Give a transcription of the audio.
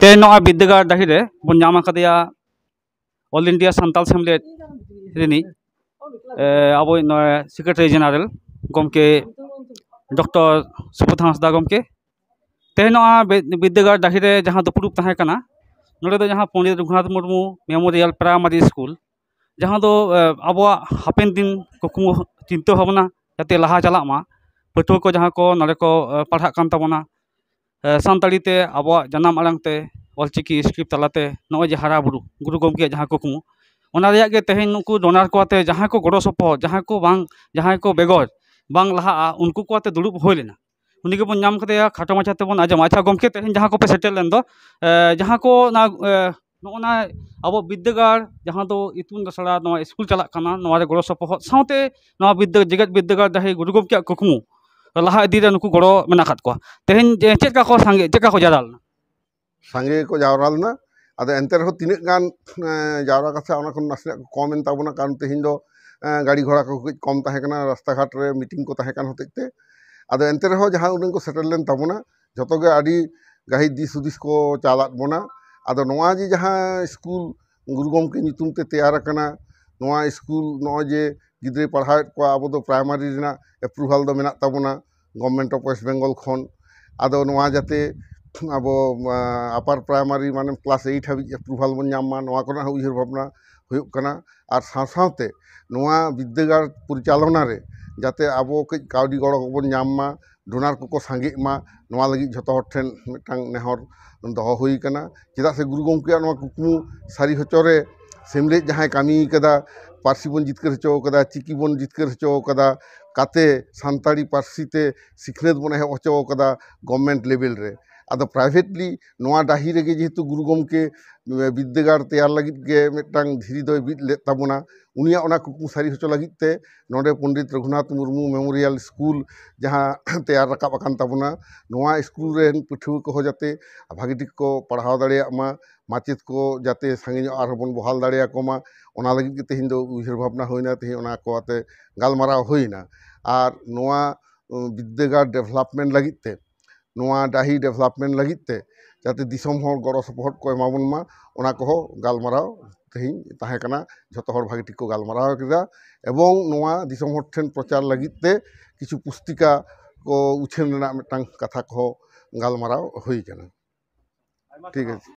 ᱛᱮᱦᱮᱧ ᱱᱚᱣᱟ ᱵᱤᱫᱽᱫᱟᱹᱜᱟᱲ ᱰᱟᱹᱦᱤ ᱨᱮ ᱵᱚᱱ ᱧᱟᱢ ᱟᱠᱟᱫᱮᱭᱟ ᱚᱞ ᱤᱱᱰᱤᱭᱟ ᱥᱟᱱᱛᱟᱞ ᱥᱮᱢᱞᱮᱫ ᱨᱤᱱᱤᱡ ᱟᱵᱚ ᱱᱚᱣᱟ ᱥᱮᱠᱨᱮᱴᱟᱨᱤ ᱡᱮᱱᱟᱨᱮᱞ ᱜᱚᱢᱠᱮ ᱰᱚᱠᱴᱚᱨ ᱥᱩᱵᱚᱛ ᱦᱟᱸᱥᱫᱟ ᱜᱚᱢᱠᱮ ᱛᱮᱦᱮᱧ ᱱᱚᱣᱟ ᱵᱤᱫᱽᱫᱟᱹᱜᱟᱲ ᱰᱟᱹᱦᱤ ᱨᱮ ᱡᱟᱦᱟᱸ ᱫᱩᱯᱲᱩᱵ ᱛᱟᱦᱮᱸ ᱠᱟᱱᱟ ᱱᱚᱰᱮ ᱫᱚ ᱡᱟᱦᱟᱸ Pandit Raghunath Murmu memorial primary school ᱡᱟᱦᱟᱸ ᱫᱚ ᱟᱵᱚᱣᱟᱜ ᱦᱟᱯᱮᱱ ᱫᱤᱱ ᱠᱩᱠᱢᱩ ᱪᱤᱱᱛᱟᱹ ᱵᱷᱟᱵᱽᱱᱟ ᱡᱟᱛᱮ ᱞᱟᱦᱟ ᱪᱟᱞᱟᱜ ᱢᱟ ᱯᱟᱹᱴᱷᱩᱣᱟᱹ ᱠᱚ ᱡᱟᱦᱟᱸ ᱠᱚ ᱱᱚᱰᱮ ᱠᱚ ᱯᱟᱲᱦᱟᱜ ᱠᱟᱱ ᱛᱟᱵᱚᱱᱟ ᱥᱟᱱᱛᱟᱲᱤ ᱛᱮ ᱟᱵᱚᱣᱟᱜ ᱡᱟᱱᱟᱢ ᱟᱲᱟᱝ ᱛᱮ ᱚᱞᱪᱤᱠᱤ ᱥᱠᱨᱤᱯᱴ ᱛᱟᱞᱟᱛᱮ ᱱᱚᱜᱼᱚᱭ ᱡᱮ ᱦᱟᱨᱟ ᱵᱩᱨᱩ ᱜᱩᱨᱩ ᱜᱚᱢᱠᱮᱭᱟᱜ ᱡᱟᱦᱟᱸ ᱠᱩᱠᱢᱩ ᱚᱱᱟ ᱨᱮᱭᱟᱜ ᱜᱮ ᱛᱮᱦᱮᱧ ᱱᱩᱠᱩ ᱰᱚᱱᱟᱨ ᱠᱚ ᱟᱛᱮ ᱡᱟᱦᱟᱸ ᱠᱚ ᱜᱚᱲᱚ ᱥᱚᱯᱚᱦᱚᱫ ᱡᱟᱦᱟᱸ ᱠᱚ ᱵᱟᱝ ᱡᱟᱦᱟᱸᱭ ᱠᱚ ᱵᱮᱜᱚᱨ ᱵᱟᱝ ᱞᱟᱦᱟᱜᱼᱟ ᱩᱱᱠᱩ ᱠᱚ ᱟᱛᱮ ᱫᱩᱲᱩᱵ ᱦᱩᱭ ᱞᱮᱱᱟ उनके बन नाम खाटो माचा तेबन आजम अच्छा गमके तेहन जहाँ को पे सेटेल जहाँ को ना नोना अब विद्यागार जहाँ तो इतुन दसड़ा स्कूल चलाना गड़ो सपोहत साथ विद्या जगत विद्यागार जहाँ गुरु गमके कुकमू ᱞᱟᱦᱟ ᱤᱫᱤᱨᱮ ᱱᱩᱠᱩ ᱜᱚᱲᱚ ᱢᱮᱱᱟᱜ ᱟᱠᱟᱫ ᱠᱚᱣᱟ ᱛᱮᱦᱮᱧ ᱪᱮᱫ ᱞᱮᱠᱟ ᱠᱚ ᱥᱟᱸᱜᱮ ᱪᱮᱫ ᱞᱮᱠᱟ ᱠᱚ ᱡᱟᱣᱨᱟ ᱞᱮᱱᱟ ᱥᱟᱸᱜᱮ ᱠᱚ ᱡᱟᱣᱨᱟ ᱞᱮᱱᱟ ᱟᱫᱚ ᱮᱱᱛᱮ ᱨᱮᱦᱚᱸ ᱛᱤᱱᱟᱹᱜ ᱜᱟᱱ ᱡᱟᱣᱨᱟ ᱠᱟᱛᱮ ᱚᱱᱟ ᱠᱷᱚᱱ ᱱᱟᱥᱮᱱᱟᱜ ᱠᱚᱢᱮᱱ ᱛᱟᱵᱚᱱᱟ ᱠᱟᱨᱚᱱ ᱛᱮᱦᱮᱧ ᱫᱚ ᱜᱟᱹᱰᱤ ᱜᱷᱚᱲᱟ ᱠᱚ ᱠᱟᱹᱡ ᱠᱚᱢ ᱛᱟᱦᱮᱸ ᱠᱟᱱᱟ ᱨᱟᱥᱛᱟ ᱜᱷᱟᱴ ᱨᱮ ᱢᱤᱴᱤᱝ ᱠᱚ ᱛᱟᱦᱮᱸ ᱠᱟᱱ ᱦᱚᱛᱮᱡ ᱛᱮ ᱟᱫᱚ ᱮᱱᱛᱮ ᱨᱮᱦᱚᱸ ᱡᱟᱦᱟᱸ ᱩᱰᱟᱹᱝ ᱠᱚ ᱥᱮᱴᱮᱨ ᱞᱮᱱ ᱛᱟᱵᱚᱱᱟ ᱡᱚᱛᱚ ᱜᱮ ᱟᱹᱰᱤ ᱜᱟᱹᱦᱤᱨ ᱫᱤᱥ ᱦᱩᱫᱤᱥ ᱠᱚ ᱪᱟᱞᱟᱫ ᱵᱚᱱᱟ ᱟᱫᱚ ᱱᱚᱣᱟ ᱡᱮ ᱡᱟᱦᱟᱸ ᱥᱠᱩᱞ ᱜᱩᱨᱩ ᱜᱚᱢᱠᱮ ᱧᱩᱛᱩᱢ ᱛᱮ ᱛᱮᱭᱟᱨ ᱟᱠᱟᱱᱟ ᱱᱚᱣᱟ ᱥᱠᱩᱞ ᱱᱚᱜᱼᱚᱭ ᱡᱮ ᱜᱤᱫᱽᱨᱟᱹᱭ ᱯᱟᱲᱦᱟᱣᱮᱫ ᱠᱚᱣᱟ ᱟᱵᱚ ᱫᱚ ᱯᱨᱟᱭᱢᱟᱨᱤ ᱨᱮᱱᱟᱜ ᱮᱯᱨᱩᱵᱷᱟᱞ ᱫᱚ ᱢᱮᱱᱟᱜ ᱛᱟᱵᱚᱱᱟ ᱜᱚᱵᱷᱢᱮᱱᱴ ᱚᱯᱷ ᱳᱭᱮᱥᱴ ᱵᱮᱝᱜᱚᱞ ᱠᱷᱚᱱ ᱟᱫᱚ ᱱᱚᱣᱟ ᱡᱟᱛᱮ ᱟᱵᱚ ᱟᱯᱟᱨ ᱯᱨᱟᱭᱢᱟᱨᱤ ᱢᱟᱱᱮ ᱠᱞᱟᱥ ᱮᱭᱤᱴ ᱦᱟᱹᱵᱤᱡ ᱮᱯᱨᱩᱵᱷᱟᱞ ᱵᱚᱱ ᱧᱟᱢ ᱢᱟ ᱱᱚᱣᱟ ᱠᱚᱨᱮᱱᱟᱜ ᱦᱚᱸ ᱩᱭᱦᱟᱹᱨ ᱵᱷᱟᱵᱽᱱᱟ ᱦᱩᱭᱩᱜ ᱠᱟᱱᱟ ᱟᱨ ᱥᱟᱶ ᱥᱟᱶᱛᱮ ᱱᱚᱣᱟ ᱵᱤᱫᱽᱫᱟᱹᱜᱟᱲ ᱯᱚᱨᱤᱪᱟᱞᱚᱱᱟ ᱨᱮ ᱡᱟᱛᱮ ᱟᱵᱚ ᱠᱟᱹᱡ ᱠᱟᱹᱣᱰᱤ ᱜᱚᱲᱚ ᱠᱚᱵᱚᱱ ᱧᱟᱢ ᱢᱟ ᱰᱳᱱᱟᱨ ᱠᱚᱠᱚ ᱥᱟᱸᱜᱮᱜ ᱢᱟ ᱱᱚᱣᱟ ᱞᱟᱹᱜᱤᱫ ᱡᱷᱚᱛᱚ ᱦᱚᱲ ᱴᱷᱮᱱ ᱢᱤᱫᱴᱟᱝ ᱱᱮᱦᱚᱨ ᱫᱚᱦᱚ ᱦᱩᱭ ᱠᱟᱱᱟ ᱪᱮᱫᱟᱜ ᱥᱮ ᱜᱩᱨᱩ ᱜᱚᱢᱠᱮᱭᱟᱜ ᱱᱚᱣᱟ ᱠᱩᱠᱢᱩ ᱥᱟᱹᱨᱤ ᱦᱚᱪᱚ ᱨᱮ ᱥᱮᱢᱞᱮᱫ ᱡᱟᱦᱟᱸᱭ ᱠᱟᱹᱢᱤ ᱠᱟᱫᱟ ᱯᱟᱹᱨᱥᱤ ᱵᱚᱱ ᱡᱤᱛᱠᱟᱹᱨ ᱦᱚᱪᱚ ᱟᱠᱟᱫᱟ ᱪᱤᱠᱤ ᱵᱚᱱ ᱡᱤᱛᱠᱟᱹᱨ ᱦᱚᱪᱚ ᱟᱠᱟᱫᱟ ᱠᱟᱛᱮ ᱥᱟᱱᱛᱟᱲᱤ ᱯᱟᱹᱨᱥᱤ ᱛᱮ ᱥᱤᱠᱷᱱᱟᱹᱛ ᱵᱚᱱ ᱮᱦᱚᱵ ᱦᱚᱪᱚ ᱟᱠᱟᱫᱟ ᱜᱚᱵᱽᱢᱮᱱᱴ ᱞᱮᱵᱮᱞ ᱨᱮ ᱟᱫᱚ ᱯᱨᱟᱭᱵᱷᱮᱴᱞᱤ ᱱᱚᱣᱟ ᱰᱟᱹᱦᱤ ᱨᱮᱜᱮ ᱡᱮᱦᱮᱛᱩ ᱜᱩᱨᱩ ᱜᱚᱢᱠᱮ ᱵᱤᱫᱽᱫᱟᱹᱜᱟᱲ ᱛᱮᱭᱟᱨ ᱞᱟᱹᱜᱤᱫ ᱜᱮ ᱢᱤᱫᱴᱟᱝ ᱫᱷᱤᱨᱤ ᱫᱚᱭ ᱵᱤᱫ ᱞᱮᱫ ᱛᱟᱵᱚᱱᱟ ᱩᱱᱤᱭᱟᱜ ᱚᱱᱟ ᱠᱩᱠᱢᱩ ᱥᱟᱹᱨᱤ ᱦᱚᱪᱚ ᱞᱟᱹᱜᱤᱫ ᱛᱮ ᱱᱚᱰᱮ ᱯᱚᱱᱰᱤᱛ ᱨᱚᱜᱷᱩᱱᱟᱛᱷ ᱢᱩᱨᱢᱩ ᱢᱮᱢᱳᱨᱤᱭᱟᱞ ᱥᱠᱩᱞ ᱡᱟᱦᱟᱸ ᱛᱮᱭᱟᱨ ᱨᱟᱠᱟᱵ ᱟᱠᱟᱱ ᱛᱟᱵᱚᱱᱟ ᱱᱚᱣᱟ ᱥᱠᱩᱞ ᱨᱮᱱ ᱯᱟᱹᱴᱷᱩᱣᱟᱹ ᱠᱚᱦᱚᱸ ᱡᱟᱛᱮ ᱵᱷᱟᱹᱜᱤ ᱴᱷᱤᱠ ᱠᱚ ᱯᱟᱲᱦᱟᱣ ᱫᱟᱲᱮᱭᱟᱜ ᱢᱟ ᱢᱟᱪᱮᱫ ᱠᱚ ᱡᱟᱛᱮ ᱥᱟᱸᱜᱮ ᱧᱚᱜ ᱟᱨᱦᱚᱸ ᱵᱚᱱ ᱵᱚᱦᱟᱞ ᱫᱟᱲᱮᱭᱟᱠᱚ ᱢᱟ ᱚᱱᱟ ᱞᱟᱹᱜᱤᱫ ᱜᱮ ᱛᱮᱦᱮᱧ ᱫᱚ ᱩᱭᱦᱟᱹᱨ ᱵᱷᱟᱵᱽᱱᱟ ᱦᱩᱭᱱᱟ ᱛᱮᱦᱮᱧ ᱚᱱᱟ ᱠᱚ ᱟᱛᱮ ᱜᱟᱞᱢᱟᱨᱟᱣ ᱦᱩᱭᱱᱟ ᱟᱨ ᱱᱚᱣᱟ ᱵᱤᱫᱽᱫᱟᱹᱜᱟᱲ ᱰᱮᱵᱷᱞᱚᱯᱢᱮᱱᱴ ᱞᱟᱹᱜᱤᱫ ᱛᱮ ᱱᱚᱣᱟ ᱰᱟᱹᱦᱤ ᱰᱮᱵᱷᱞᱚᱯᱢᱮᱱᱴ ᱞᱟᱹᱜᱤᱫ ᱛᱮ ᱡᱟᱛᱮ ᱫᱤᱥᱚᱢ ᱦᱚᱲ ᱜᱚᱲᱚ ᱥᱚᱯᱚᱦᱚᱫ ᱠᱚ ᱮᱢᱟᱵᱚᱱ ᱢᱟ ᱚᱱᱟ ᱠᱚᱦᱚᱸ ᱜᱟᱞᱢᱟᱨᱟᱣ ᱛᱮᱦᱮᱧ ᱛᱟᱦᱮᱸ ᱠᱟᱱᱟ ᱡᱷᱚᱛᱚ ᱦᱚᱲ ᱵᱷᱟᱹᱜᱤ ᱴᱷᱤᱠ ᱠᱚ ᱜᱟᱞᱢᱟᱨᱟᱣ ᱠᱮᱫᱟ ᱮᱵᱚᱝ ᱱᱚᱣᱟ ᱫᱤᱥᱚᱢ ᱦᱚᱲ ᱴᱷᱮᱱ ᱯᱨᱚᱪᱟᱨ ᱞᱟᱹᱜᱤᱫ ᱛᱮ ᱠᱤᱪᱷᱩ ᱯᱩᱥᱛᱤᱠᱟ ᱠᱚ ᱩᱪᱷᱟᱹᱱ ᱨᱮᱱᱟᱜ ᱢᱤᱫᱴᱟᱝ ᱠᱟᱛᱷᱟ ᱠᱚᱦᱚᱸ ᱜᱟᱞᱢᱟᱨᱟᱣ ᱦᱩᱭ ᱠᱟᱱᱟ ᱴᱷᱤᱠ ᱟᱪᱷᱮ